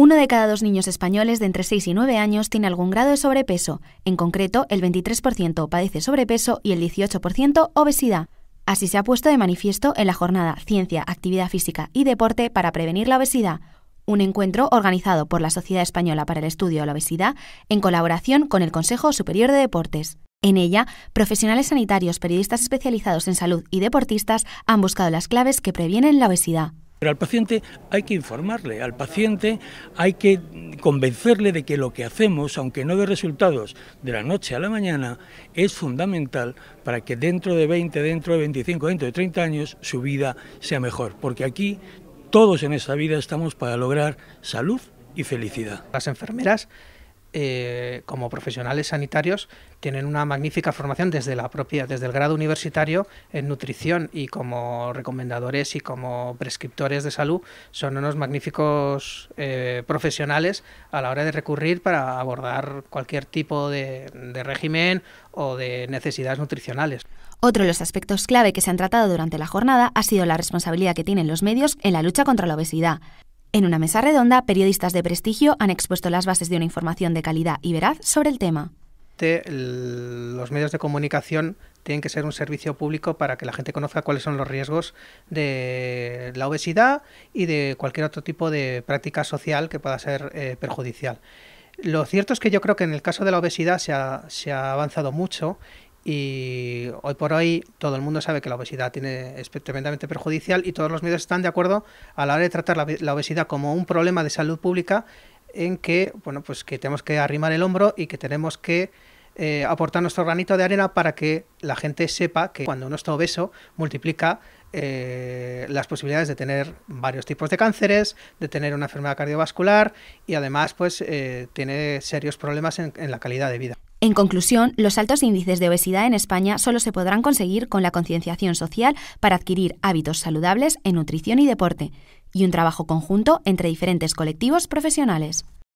Uno de cada dos niños españoles de entre 6 y 9 años tiene algún grado de sobrepeso. En concreto, el 23% padece sobrepeso y el 18% obesidad. Así se ha puesto de manifiesto en la jornada Ciencia, Actividad Física y Deporte para Prevenir la Obesidad, un encuentro organizado por la Sociedad Española para el Estudio de la Obesidad en colaboración con el Consejo Superior de Deportes. En ella, profesionales sanitarios, periodistas especializados en salud y deportistas han buscado las claves que previenen la obesidad. Pero al paciente hay que informarle, al paciente hay que convencerle de que lo que hacemos, aunque no dé resultados de la noche a la mañana, es fundamental para que dentro de 20, dentro de 25, dentro de 30 años su vida sea mejor. Porque aquí todos en esta vida estamos para lograr salud y felicidad. Las enfermeras eh, como profesionales sanitarios tienen una magnífica formación desde la propia, desde el grado universitario en nutrición y como recomendadores y como prescriptores de salud son unos magníficos eh, profesionales a la hora de recurrir para abordar cualquier tipo de, de régimen o de necesidades nutricionales. Otro de los aspectos clave que se han tratado durante la jornada ha sido la responsabilidad que tienen los medios en la lucha contra la obesidad. En una mesa redonda, periodistas de prestigio han expuesto las bases de una información de calidad y veraz sobre el tema. Los medios de comunicación tienen que ser un servicio público para que la gente conozca cuáles son los riesgos de la obesidad y de cualquier otro tipo de práctica social que pueda ser eh, perjudicial. Lo cierto es que yo creo que en el caso de la obesidad se ha avanzado mucho y hoy por hoy todo el mundo sabe que la obesidad tiene, es tremendamente perjudicial y todos los medios están de acuerdo a la hora de tratar la, obesidad como un problema de salud pública en que, bueno, pues que tenemos que arrimar el hombro y que tenemos que eh, aportar nuestro granito de arena para que la gente sepa que cuando uno está obeso multiplica eh, las posibilidades de tener varios tipos de cánceres, de tener una enfermedad cardiovascular y además pues eh, tiene serios problemas en la calidad de vida. En conclusión, los altos índices de obesidad en España solo se podrán conseguir con la concienciación social para adquirir hábitos saludables en nutrición y deporte, y un trabajo conjunto entre diferentes colectivos profesionales.